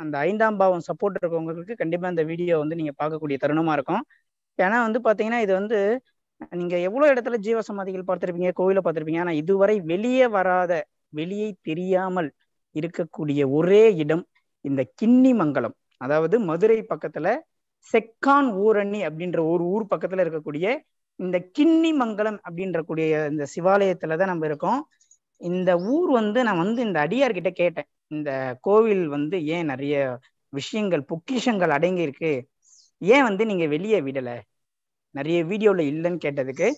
அந்த ஐந்தாம் பாவம் சப்போர்ட் இருக்கவங்களுக்கு கண்டிப்பாக இந்த வீடியோ வந்து நீங்கள் பார்க்கக்கூடிய தருணமாக இருக்கும் ஏன்னா வந்து பார்த்தீங்கன்னா இது வந்து நீங்கள் எவ்வளோ இடத்துல ஜீவ சமாதிகள் பார்த்துருப்பீங்க கோவிலை பார்த்துருப்பீங்க ஆனால் இதுவரை வெளியே வராத வெளியே தெரியாமல் இருக்கக்கூடிய ஒரே இடம் இந்த கிண்ணி மங்கலம் அதாவது மதுரை பக்கத்துல செக்கான் ஊரண்ணி அப்படின்ற ஒரு ஊர் பக்கத்துல இருக்கக்கூடிய இந்த கிண்ணி மங்கலம் அப்படின்ற கூடிய இந்த சிவாலயத்தில் தான் நம்ம இருக்கோம் இந்த ஊர் வந்து நான் வந்து இந்த அடியார்கிட்ட கேட்டேன் இந்த கோவில் வந்து ஏன் நிறைய விஷயங்கள் பொக்கிஷங்கள் அடங்கி இருக்கு ஏன் வந்து நீங்க வெளியே விடலை நிறைய வீடியோல இல்லைன்னு கேட்டதுக்கு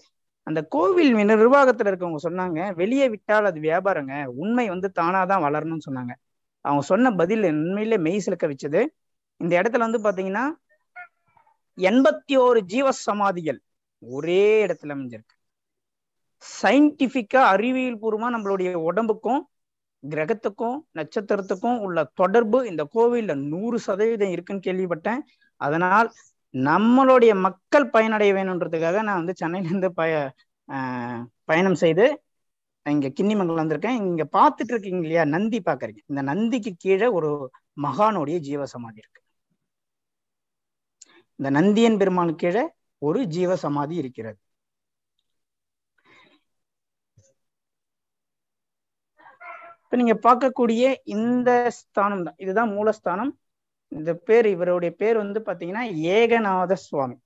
அந்த கோவில் நிர்வாகத்துல இருக்கவங்க சொன்னாங்க வெளியே விட்டால் அது வியாபாரங்க உண்மை வந்து தானாதான் வளரணும்னு சொன்னாங்க அவங்க சொன்ன பதில் உண்மையிலே மெய் சிலக்க வச்சது இந்த இடத்துல வந்து பாத்தீங்கன்னா எண்பத்தி ஓரு ஜீவ சமாதிகள் ஒரே இடத்துல அமைஞ்சிருக்கு சயின்டிபிக்கா அறிவியல் பூர்வமா நம்மளுடைய உடம்புக்கும் கிரகத்துக்கும் நட்சத்திரத்துக்கும் உள்ள தொடர்பு இந்த கோவிலில் நூறு சதவீதம் இருக்குன்னு கேள்விப்பட்டேன் அதனால் நம்மளுடைய மக்கள் பயனடைய வேணுன்றதுக்காக நான் வந்து சென்னையிலேருந்து பய பயணம் செய்து இங்க கிண்ணிமங்கலம் வந்திருக்கேன் இங்க பார்த்துட்டு இருக்கீங்க இல்லையா நந்தி பாக்குறீங்க இந்த நந்திக்கு கீழே ஒரு மகானுடைய ஜீவசமாதி இருக்கு இந்த நந்தியன் பெருமான் கீழே ஒரு ஜீவசமாதி இருக்கிறது இப்ப நீங்க பார்க்கக்கூடிய இந்த ஸ்தானம் தான் இதுதான் மூலஸ்தானம் இந்த பேர் இவருடைய பேர் வந்து பாத்தீங்கன்னா ஏகநாத சுவாமி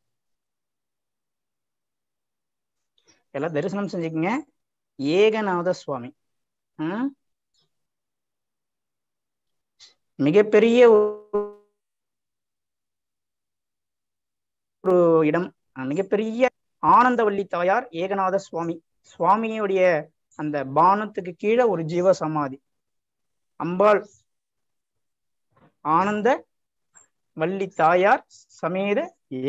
எல்லாம் தரிசனம் செஞ்சுக்கங்க ஏகநாத சுவாமி மிகப்பெரிய ஒரு இடம் மிகப்பெரிய ஆனந்தவள்ளி தாயார் ஏகநாத சுவாமி சுவாமியுடைய அந்த பானத்துக்கு கீழே ஒரு ஜீவ சமாதி அம்பாள் ஆனந்த வள்ளி தாயார் சமேத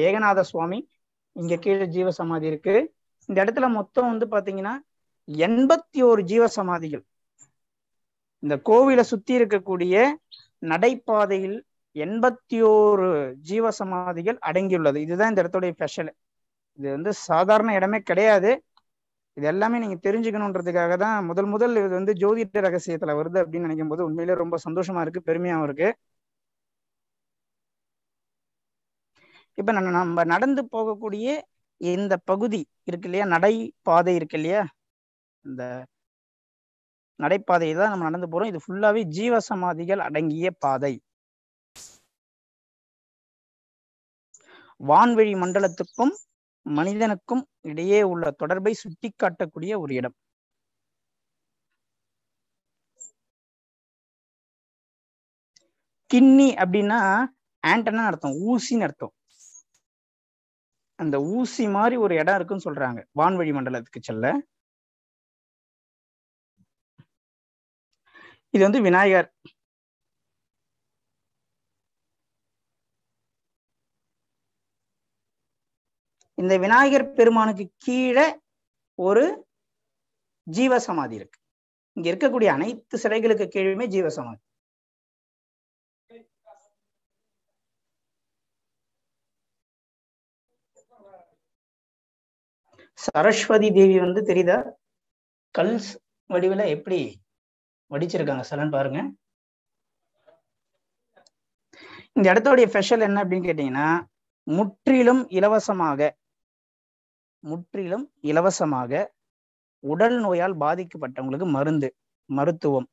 ஏகநாத சுவாமி இங்க கீழே ஜீவ சமாதி இருக்கு இந்த இடத்துல மொத்தம் வந்து பாத்தீங்கன்னா எண்பத்தி ஒரு ஜீவ சமாதிகள் இந்த கோவிலை சுத்தி இருக்கக்கூடிய நடைபாதையில் எண்பத்தி ஓரு ஜீவ சமாதிகள் அடங்கியுள்ளது இதுதான் இந்த இடத்துடைய ஸ்பெஷல் இது வந்து சாதாரண இடமே கிடையாது இது எல்லாமே நீங்க தெரிஞ்சுக்கணுன்றதுக்காக தான் முதல் முதல் இது வந்து ஜோதிட ரகசியத்துல வருது அப்படின்னு நினைக்கும் போது உண்மையிலே ரொம்ப சந்தோஷமா இருக்கு பெருமையாவும் இருக்கு இப்ப நம்ம நடந்து போகக்கூடிய இந்த பகுதி இருக்கு இல்லையா நடைபாதை இருக்கு இல்லையா இந்த நடைபாதையை தான் நம்ம நடந்து போறோம் இது ஃபுல்லாவே ஜீவசமாதிகள் அடங்கிய பாதை வான்வெளி மண்டலத்துக்கும் மனிதனுக்கும் இடையே உள்ள தொடர்பை சுட்டி காட்டக்கூடிய ஒரு இடம் கிண்ணி அப்படின்னா ஆண்டனா அர்த்தம் ஊசின்னு அர்த்தம் அந்த ஊசி மாதிரி ஒரு இடம் இருக்குன்னு சொல்றாங்க வான்வழி மண்டலத்துக்கு செல்ல இது வந்து விநாயகர் இந்த விநாயகர் பெருமானுக்கு கீழே ஒரு ஜீவசமாதி இருக்கு இங்க இருக்கக்கூடிய அனைத்து சிலைகளுக்கு கீழுமே ஜீவசமாதி சரஸ்வதி தேவி வந்து தெரியுதா கல் வடிவில் எப்படி வடிச்சிருக்காங்க சிலன்னு பாருங்க இந்த இடத்துடைய ஸ்பெஷல் என்ன அப்படின்னு கேட்டீங்கன்னா முற்றிலும் இலவசமாக முற்றிலும் இலவசமாக உடல் நோயால் பாதிக்கப்பட்டவங்களுக்கு மருந்து மருத்துவம்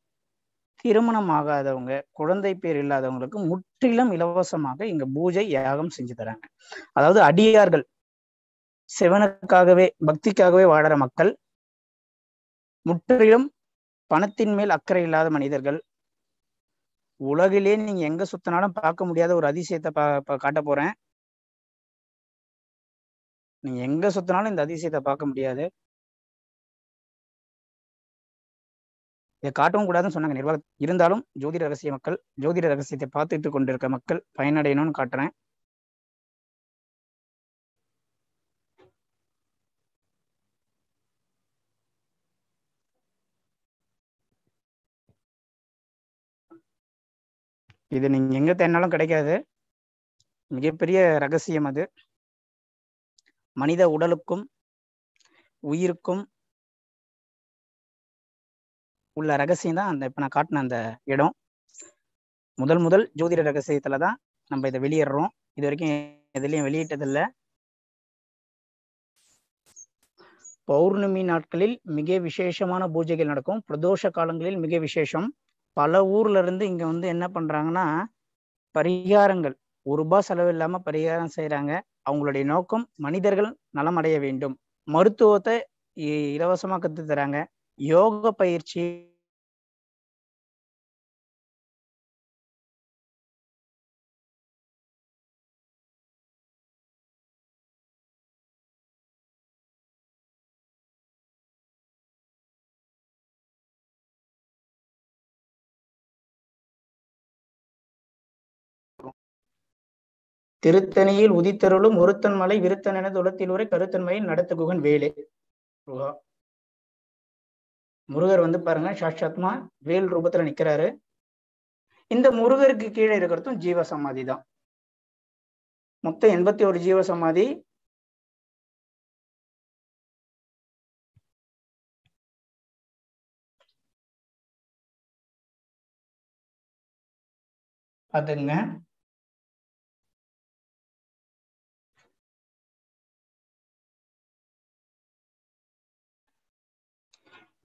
திருமணம் ஆகாதவங்க குழந்தை பேர் இல்லாதவங்களுக்கு முற்றிலும் இலவசமாக இங்க பூஜை யாகம் செஞ்சு தராங்க அதாவது அடியார்கள் சிவனுக்காகவே பக்திக்காகவே வாழற மக்கள் முற்றிலும் பணத்தின் மேல் அக்கறை இல்லாத மனிதர்கள் உலகிலே நீங்க எங்க சுத்தினாலும் பார்க்க முடியாத ஒரு அதிசயத்தை பா காட்ட போறேன் நீங்க எங்க சுத்தினாலும் இந்த அதிசயத்தை பார்க்க முடியாது இதை காட்டவும் கூடாதுன்னு சொன்னாங்க நிர்வாக இருந்தாலும் ஜோதிட ரகசிய மக்கள் ஜோதிட ரகசியத்தை பார்த்துட்டு கொண்டிருக்க மக்கள் பயனடையணும்னு காட்டுறேன் இது நீங்க எங்க தேடினாலும் கிடைக்காது மிகப்பெரிய ரகசியம் அது மனித உடலுக்கும் உயிருக்கும் உள்ள ரகசியம் தான் அந்த இப்போ நான் காட்டின அந்த இடம் முதல் முதல் ஜோதிட ரகசியத்துல தான் நம்ம இதை வெளியிடுறோம் இது வரைக்கும் வெளியிட்டது இல்ல பௌர்ணமி நாட்களில் மிக விசேஷமான பூஜைகள் நடக்கும் பிரதோஷ காலங்களில் மிக விசேஷம் பல ஊர்ல இருந்து இங்க வந்து என்ன பண்றாங்கன்னா பரிகாரங்கள் ஒரு ரூபாய் செலவு இல்லாம பரிகாரம் செய்யறாங்க அவங்களுடைய நோக்கம் மனிதர்கள் நலம் அடைய வேண்டும் மருத்துவத்தை இலவசமாக கற்று தராங்க யோக பயிற்சி திருத்தணியில் உதித்தருளும் ஒருத்தன் மலை விருத்தன் என துளத்தில் உரை கருத்தன்மையில் நடத்துகுகன் வேலு முருகர் வந்து பாருங்க சாஷாத்மா வேல் ரூபத்துல நிக்கிறாரு இந்த முருகருக்கு கீழே இருக்கிறதும் ஜீவ தான் மொத்தம் எண்பத்தி ஒரு ஜீவ சமாதி அதுங்க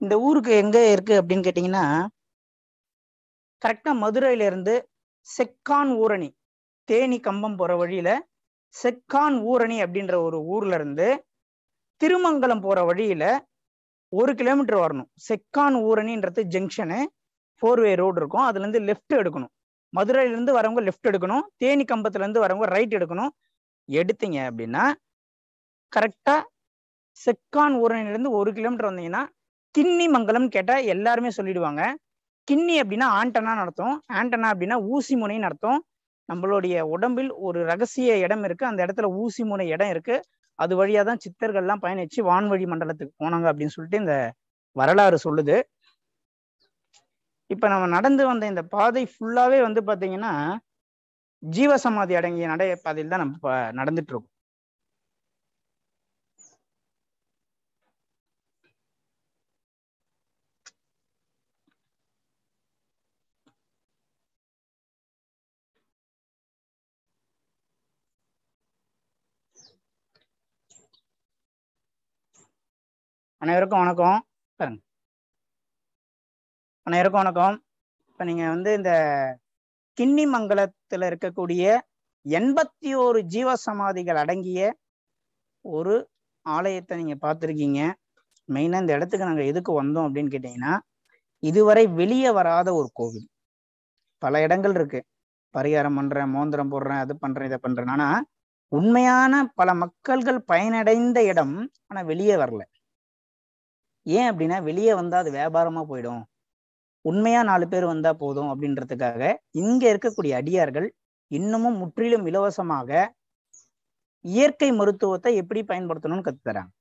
இந்த ஊருக்கு எங்க இருக்கு அப்படின்னு கேட்டீங்கன்னா கரெக்டா மதுரையில இருந்து செக்கான் ஊரணி தேனி கம்பம் போற வழியில செக்கான் ஊரணி அப்படின்ற ஒரு ஊர்ல இருந்து திருமங்கலம் போற வழியில ஒரு கிலோமீட்டர் வரணும் செக்கான் ஊரணின்றது ஜங்ஷனு ஃபோர் வே ரோடு இருக்கும் அதுல இருந்து லெஃப்ட் எடுக்கணும் மதுரையிலேருந்து வரவங்க லெஃப்ட் எடுக்கணும் தேனி கம்பத்துலேருந்து வரவங்க ரைட் எடுக்கணும் எடுத்தீங்க அப்படின்னா கரெக்டாக செக்கான் ஊரணிலேருந்து ஒரு கிலோமீட்டர் வந்தீங்கன்னா கிண்ணி மங்கலம் கேட்டா எல்லாருமே சொல்லிடுவாங்க கிண்ணி அப்படின்னா ஆண்டனா நடத்தும் ஆண்டனா அப்படின்னா ஊசி முனைன்னு நடத்தும் நம்மளுடைய உடம்பில் ஒரு ரகசிய இடம் இருக்கு அந்த இடத்துல ஊசி முனை இடம் இருக்கு அது வழியா தான் சித்தர்கள்லாம் பயணிச்சு வான்வழி மண்டலத்துக்கு போனாங்க அப்படின்னு சொல்லிட்டு இந்த வரலாறு சொல்லுது இப்ப நம்ம நடந்து வந்த இந்த பாதை ஃபுல்லாவே வந்து பாத்தீங்கன்னா ஜீவசமாதி அடங்கிய நடை பாதையில் தான் நம்ம நடந்துட்டு இருக்கோம் அனைவருக்கும் வணக்கம் பாருங்க அனைவருக்கும் வணக்கம் இப்போ நீங்கள் வந்து இந்த கிண்ணிமங்கலத்தில் இருக்கக்கூடிய எண்பத்தி ஒரு ஜீவ சமாதிகள் அடங்கிய ஒரு ஆலயத்தை நீங்கள் பார்த்துருக்கீங்க மெயினாக இந்த இடத்துக்கு நாங்கள் எதுக்கு வந்தோம் அப்படின்னு கேட்டிங்கன்னா இதுவரை வெளியே வராத ஒரு கோவில் பல இடங்கள் இருக்கு பரிகாரம் பண்ணுறேன் மோந்திரம் போடுறேன் அது பண்ணுறேன் இதை பண்ணுறேன் ஆனால் உண்மையான பல மக்கள்கள் பயனடைந்த இடம் ஆனால் வெளியே வரல ஏன் அப்படின்னா வெளியே வந்தால் அது வியாபாரமாக போயிடும் உண்மையாக நாலு பேர் வந்தால் போதும் அப்படின்றதுக்காக இங்கே இருக்கக்கூடிய அடியார்கள் இன்னமும் முற்றிலும் இலவசமாக இயற்கை மருத்துவத்தை எப்படி பயன்படுத்தணும்னு கற்றுத்தராங்க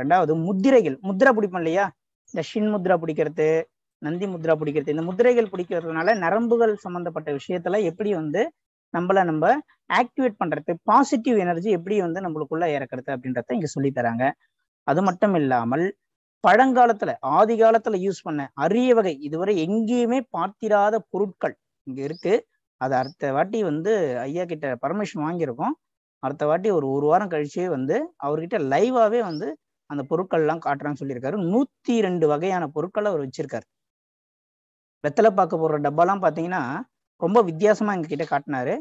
ரெண்டாவது முத்திரைகள் முத்திரை பிடிப்போம் இல்லையா இந்த ஷின் முத்ரா பிடிக்கிறது நந்தி முத்ரா பிடிக்கிறது இந்த முத்திரைகள் பிடிக்கிறதுனால நரம்புகள் சம்மந்தப்பட்ட விஷயத்துல எப்படி வந்து நம்மளை நம்ம ஆக்டிவேட் பண்றது பாசிட்டிவ் எனர்ஜி எப்படி வந்து நம்மளுக்குள்ள இறக்கிறது அப்படின்றத இங்க சொல்லி தராங்க அது மட்டும் இல்லாமல் பழங்காலத்துல ஆதி காலத்துல யூஸ் பண்ண அரிய வகை இதுவரை எங்கேயுமே பார்த்திராத பொருட்கள் இங்க இருக்கு அது அடுத்த வாட்டி வந்து ஐயா கிட்ட பர்மிஷன் வாங்கியிருக்கோம் அடுத்த வாட்டி ஒரு ஒரு வாரம் கழிச்சே வந்து அவர்கிட்ட லைவாவே வந்து அந்த பொருட்கள்லாம் காட்டுறான்னு சொல்லியிருக்காரு நூத்தி ரெண்டு வகையான பொருட்களை அவர் வச்சிருக்காரு வெத்தலை பார்க்க போடுற டப்பாலாம் பாத்தீங்கன்னா ரொம்ப வித்தியாசமா கிட்ட காட்டினாரு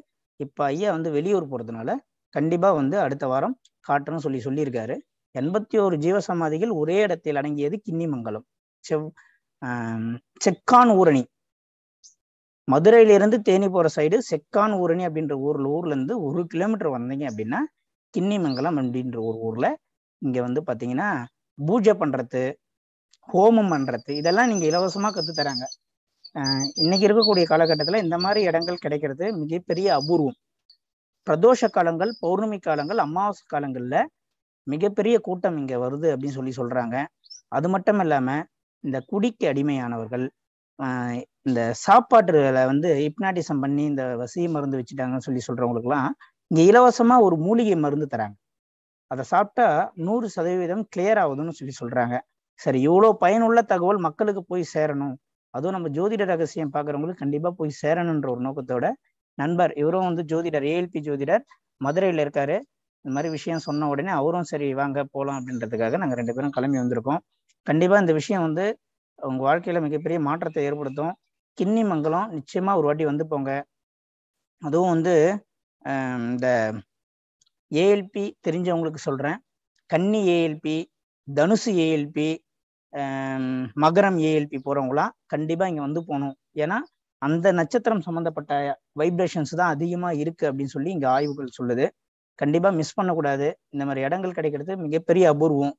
இப்போ ஐயா வந்து வெளியூர் போறதுனால கண்டிப்பா வந்து அடுத்த வாரம் காட்டுறோம்னு சொல்லி சொல்லியிருக்காரு எண்பத்தி ஓரு ஜீவசமாதிகள் ஒரே இடத்தில் அடங்கியது கிண்ணிமங்கலம் செவ் செக்கான் ஊரணி மதுரையிலிருந்து தேனி போகிற சைடு செக்கான் ஊரணி அப்படின்ற ஊர்ல ஊர்ல இருந்து ஒரு கிலோமீட்டர் வந்தீங்க அப்படின்னா கிண்ணிமங்கலம் அப்படின்ற ஒரு ஊர்ல இங்க வந்து பாத்தீங்கன்னா பூஜை பண்றது ஹோமம் பண்றது இதெல்லாம் நீங்க இலவசமா தராங்க இன்னைக்கு இருக்கக்கூடிய காலகட்டத்துல இந்த மாதிரி இடங்கள் கிடைக்கிறது மிகப்பெரிய அபூர்வம் பிரதோஷ காலங்கள் பௌர்ணமி காலங்கள் அமாவாசை காலங்கள்ல மிகப்பெரிய கூட்டம் இங்க வருது அப்படின்னு சொல்லி சொல்றாங்க அது மட்டும் இல்லாம இந்த குடிக்கு அடிமையானவர்கள் இந்த சாப்பாட்டுல வந்து ஹிப்னாட்டிசம் பண்ணி இந்த வசிய மருந்து வச்சுட்டாங்கன்னு சொல்லி சொல்றவங்களுக்குலாம் இங்க இலவசமா ஒரு மூலிகை மருந்து தராங்க அதை சாப்பிட்டா நூறு சதவீதம் கிளியர் ஆகுதுன்னு சொல்லி சொல்றாங்க சரி இவ்வளோ பயனுள்ள தகவல் மக்களுக்கு போய் சேரணும் அதுவும் நம்ம ஜோதிட ரகசியம் பார்க்குறவங்களுக்கு கண்டிப்பாக போய் சேரணுன்ற ஒரு நோக்கத்தோட நண்பர் இவரும் வந்து ஜோதிடர் ஏஎல்பி ஜோதிடர் மதுரையில் இருக்காரு இந்த மாதிரி விஷயம் சொன்ன உடனே அவரும் சரி வாங்க போகலாம் அப்படின்றதுக்காக நாங்கள் ரெண்டு பேரும் கிளம்பி வந்திருக்கோம் கண்டிப்பாக இந்த விஷயம் வந்து உங்கள் வாழ்க்கையில் மிகப்பெரிய மாற்றத்தை ஏற்படுத்தும் கிண்ணி மங்கலம் நிச்சயமாக ஒரு வாட்டி வந்து போங்க அதுவும் வந்து இந்த ஏஎல்பி தெரிஞ்சவங்களுக்கு சொல்கிறேன் கன்னி ஏஎல்பி தனுசு ஏஎல்பி மகரம் ஏஎல்பி போகிறவங்களாம் கண்டிப்பாக இங்கே வந்து போகணும் ஏன்னா அந்த நட்சத்திரம் சம்மந்தப்பட்ட வைப்ரேஷன்ஸ் தான் அதிகமாக இருக்குது அப்படின்னு சொல்லி இங்கே ஆய்வுகள் சொல்லுது கண்டிப்பாக மிஸ் பண்ணக்கூடாது இந்த மாதிரி இடங்கள் கிடைக்கிறது மிகப்பெரிய அபூர்வம்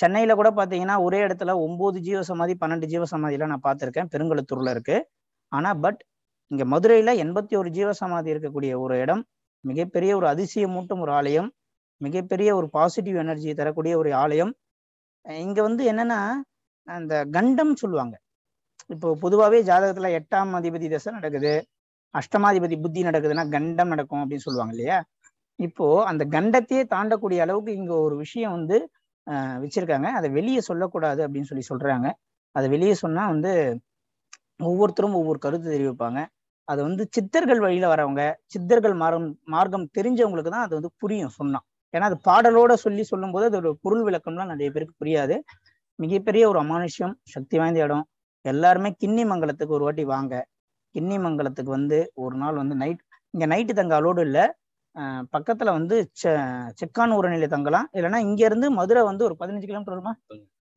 சென்னையில் கூட பார்த்தீங்கன்னா ஒரே இடத்துல ஒம்பது ஜீவ சமாதி பன்னெண்டு ஜீவ சமாதியெலாம் நான் பார்த்துருக்கேன் பெருங்கலத்தூரில் இருக்குது ஆனால் பட் இங்கே மதுரையில் எண்பத்தி ஒரு ஜீவ சமாதி இருக்கக்கூடிய ஒரு இடம் மிகப்பெரிய ஒரு அதிசயமூட்டும் ஒரு ஆலயம் மிகப்பெரிய ஒரு பாசிட்டிவ் எனர்ஜி தரக்கூடிய ஒரு ஆலயம் இங்கே வந்து என்னென்னா அந்த கண்டம் சொல்லுவாங்க இப்போ பொதுவாகவே ஜாதகத்தில் எட்டாம் அதிபதி தசை நடக்குது அஷ்டமாதிபதி புத்தி நடக்குதுன்னா கண்டம் நடக்கும் அப்படின்னு சொல்லுவாங்க இல்லையா இப்போ அந்த கண்டத்தையே தாண்டக்கூடிய அளவுக்கு இங்க ஒரு விஷயம் வந்து வச்சிருக்காங்க அதை வெளியே சொல்லக்கூடாது அப்படின்னு சொல்லி சொல்றாங்க அதை வெளியே சொன்னா வந்து ஒவ்வொருத்தரும் ஒவ்வொரு கருத்து தெரிவிப்பாங்க அது வந்து சித்தர்கள் வழியில வரவங்க சித்தர்கள் மார்க்கம் மார்க்கம் தெரிஞ்சவங்களுக்கு தான் அது வந்து புரியும் சொன்னா ஏன்னா அது பாடலோட சொல்லி சொல்லும் போது அதோட பொருள் விளக்கம்லாம் நிறைய பேருக்கு புரியாது மிகப்பெரிய ஒரு அமானுஷ்யம் சக்தி வாய்ந்த இடம் எல்லாருமே கிண்ணி மங்கலத்துக்கு ஒரு வாட்டி வாங்க கிண்ணி மங்கலத்துக்கு வந்து ஒரு நாள் வந்து நைட் இங்க நைட்டு தங்க அலோடு இல்லை பக்கத்துல வந்து செக்கான் நிலை தங்கலாம் இல்லைன்னா இங்க இருந்து மதுரை வந்து ஒரு பதினஞ்சு கிலோமீட்டர் வருமா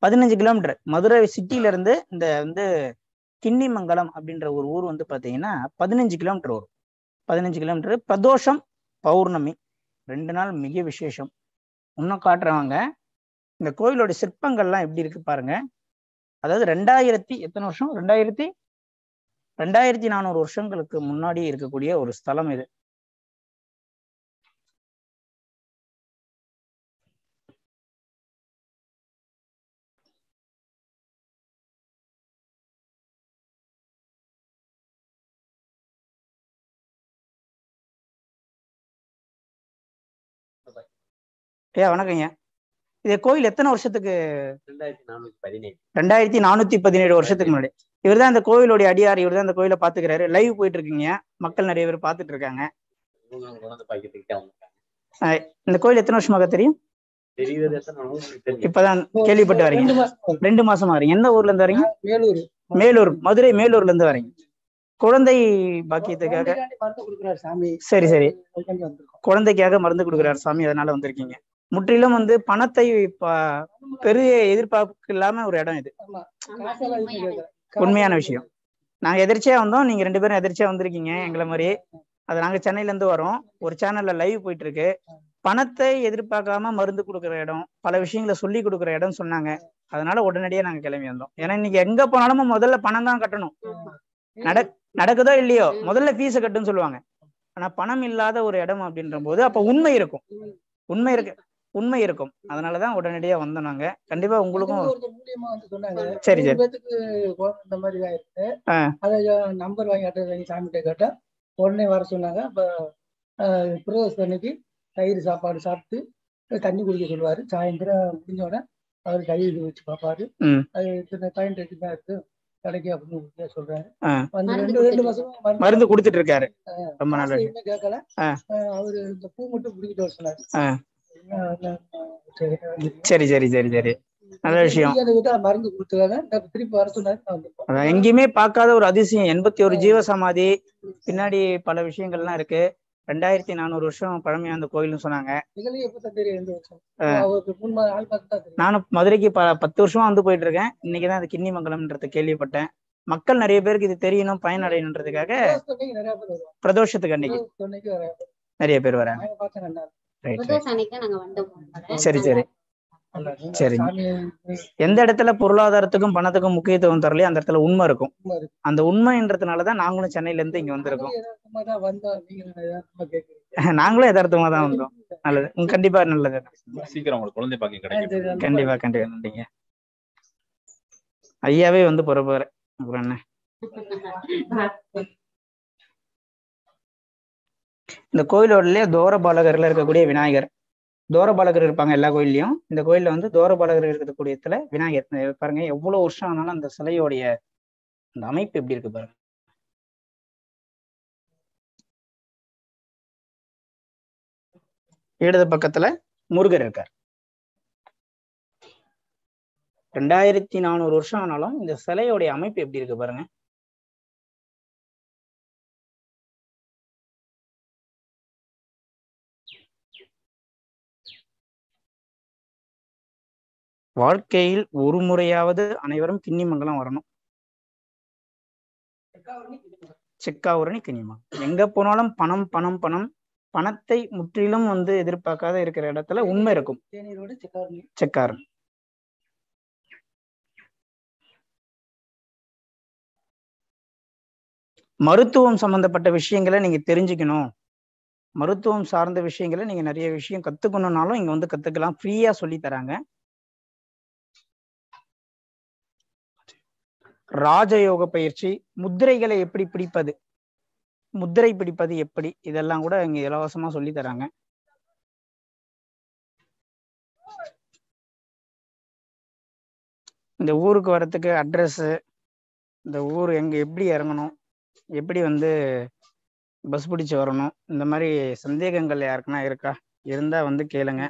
பதினஞ்சு கிலோமீட்டர் மதுரை சிட்டில இருந்து இந்த வந்து கிண்ணிமங்கலம் அப்படின்ற ஒரு ஊர் வந்து பாத்தீங்கன்னா பதினஞ்சு கிலோமீட்டர் வரும் பதினஞ்சு கிலோமீட்டர் பிரதோஷம் பௌர்ணமி ரெண்டு நாள் மிக விசேஷம் இன்னும் காட்டுறவங்க இந்த கோயிலோட சிற்பங்கள்லாம் எப்படி இருக்கு பாருங்க அதாவது ரெண்டாயிரத்தி எத்தனை வருஷம் ரெண்டாயிரத்தி ரெண்டாயிரத்தி நானூறு வருஷங்களுக்கு முன்னாடி இருக்கக்கூடிய ஒரு ஸ்தலம் இது ஐயா வணக்கங்க இது கோயில் எத்தனை வருஷத்துக்கு ரெண்டாயிரத்தி நானூத்தி பதினேழு வருஷத்துக்கு முன்னாடி இவர் தான் இந்த கோவிலுடைய அடியார் இவர் தான் இந்த கோயிலை பாத்துக்கிறாரு லைவ் போயிட்டு இருக்கீங்க மக்கள் நிறைய பேர் பாத்துட்டு இருக்காங்க இந்த கோயில் எத்தனை வருஷமாக தெரியும் இப்பதான் கேள்விப்பட்டு வரீங்க ரெண்டு மாசமா வரீங்க எந்த ஊர்ல இருந்து வரீங்க மேலூர் மேலூர் மதுரை மேலூர்ல இருந்து வரீங்க குழந்தை பாக்கியத்துக்காக சரி சரி குழந்தைக்காக மருந்து கொடுக்குறாரு சாமி அதனால வந்திருக்கீங்க முற்றிலும் வந்து பணத்தை பெரிய எதிர்பார்ப்பு இல்லாம ஒரு இடம் இது உண்மையான விஷயம் நாங்க எதிர்ச்சியா வந்தோம் நீங்க ரெண்டு பேரும் எதிர்ச்சியா வந்திருக்கீங்க எங்களை மாதிரி அது நாங்க சென்னையில இருந்து வரோம் ஒரு சேனல்ல லைவ் போயிட்டு இருக்கு பணத்தை எதிர்பார்க்காம மருந்து கொடுக்குற இடம் பல விஷயங்களை சொல்லி கொடுக்குற இடம் சொன்னாங்க அதனால உடனடியே நாங்க கிளம்பி வந்தோம் ஏன்னா இன்னைக்கு எங்க போனாலும் முதல்ல பணம் தான் கட்டணும் நட நடக்குதோ இல்லையோ முதல்ல ஃபீஸை கட்டுன்னு சொல்லுவாங்க ஆனா பணம் இல்லாத ஒரு இடம் அப்படின்ற போது அப்ப உண்மை இருக்கும் உண்மை இருக்கு உண்மை இருக்கும் அதனாலதான் உடனடியா வந்தோம் நாங்க கண்டிப்பா உங்களுக்கும் சரி சரி ஆயிருக்கு நம்பர் வாங்கி அட்ரஸ் வாங்கி உடனே வர சொன்னாங்க அப்ப பிரதோஷ் தயிர் சாப்பாடு சாப்பிட்டு தண்ணி குடிக்க சொல்லுவாரு சாயந்தரம் முடிஞ்ச உடனே அவர் கை வச்சு பார்ப்பாரு அது பாயிண்ட் தான் இருக்கு கிடைக்கும் அப்படின்னு சொல்றாரு மருந்து குடுத்துட்டு இருக்காரு ரொம்ப நல்ல கேட்கல அவரு இந்த பூ மட்டும் சரி சரி சரி சரி நல்ல விஷயம் மருந்து கொடுத்துருக்காங்க திருப்பி வர சொன்னாரு எங்கேயுமே பார்க்காத ஒரு அதிசயம் எண்பத்தி ஒரு ஜீவ சமாதி பின்னாடி பல விஷயங்கள்லாம் இருக்கு ரெண்டாயிரத்தி நானூறு வருஷம் பழமையா அந்த கோயில்னு சொன்னாங்க நானும் மதுரைக்கு ப பத்து வருஷமா வந்து போயிட்டு இருக்கேன் இன்னைக்கு தான் அது கிண்ணிமங்கலம்ன்றத கேள்விப்பட்டேன் மக்கள் நிறைய பேருக்கு இது தெரியணும் பயனடையணுன்றதுக்காக பிரதோஷத்துக்கு அன்னைக்கு நிறைய பேர் வராங்க சரி சரி சரிங்க எந்த இடத்துல பொருளாதாரத்துக்கும் பணத்துக்கும் முக்கியத்துவம் தரலையோ அந்த இடத்துல உண்மை இருக்கும் அந்த உண்மைன்றதுனாலதான் நாங்களும் சென்னையில இருந்து இங்க வந்திருக்கோம் நாங்களும் எதார்த்தமா தான் வந்தோம் நல்லது கண்டிப்பா நல்லது சீக்கிரம் குழந்தை பாக்கி கிடைக்கும் கண்டிப்பா கண்டிப்பா நன்றிங்க ஐயாவே வந்து பொறுப்பாரு அப்புறம் என்ன இந்த கோயிலோடலயே தோர பாலகர்ல இருக்கக்கூடிய விநாயகர் தோரபாலகர் இருப்பாங்க எல்லா கோயில்லையும் இந்த கோயில்ல வந்து தோரபாலகர் இருக்கக்கூடிய இடத்துல விநாயகர் பாருங்க எவ்வளவு வருஷம் ஆனாலும் அந்த சிலையோடைய அந்த அமைப்பு எப்படி இருக்கு பாருங்க இடது பக்கத்துல முருகர் இருக்கார் ரெண்டாயிரத்தி நானூறு வருஷம் ஆனாலும் இந்த சிலையோடைய அமைப்பு எப்படி இருக்கு பாருங்க வாழ்க்கையில் ஒரு முறையாவது அனைவரும் கிண்ணிமங்கலம் வரணும் செக்காவூரணி கிண்ணிமங்கலம் எங்க போனாலும் பணம் பணம் பணம் பணத்தை முற்றிலும் வந்து எதிர்பார்க்காத இருக்கிற இடத்துல உண்மை இருக்கும் செக்காரணி மருத்துவம் சம்பந்தப்பட்ட விஷயங்களை நீங்க தெரிஞ்சுக்கணும் மருத்துவம் சார்ந்த விஷயங்களை நீங்க நிறைய விஷயம் கத்துக்கணும்னாலும் இங்க வந்து கத்துக்கலாம் ஃப்ரீயா சொல்லி தராங்க ராஜயோக பயிற்சி முத்திரைகளை எப்படி பிடிப்பது முத்திரை பிடிப்பது எப்படி இதெல்லாம் கூட இங்க இலவசமா சொல்லி தராங்க இந்த ஊருக்கு வரத்துக்கு அட்ரஸ்ஸு இந்த ஊர் எங்கே எப்படி இறங்கணும் எப்படி வந்து பஸ் பிடிச்சு வரணும் இந்த மாதிரி சந்தேகங்கள் யாருக்குன்னா இருக்கா இருந்தால் வந்து கேளுங்க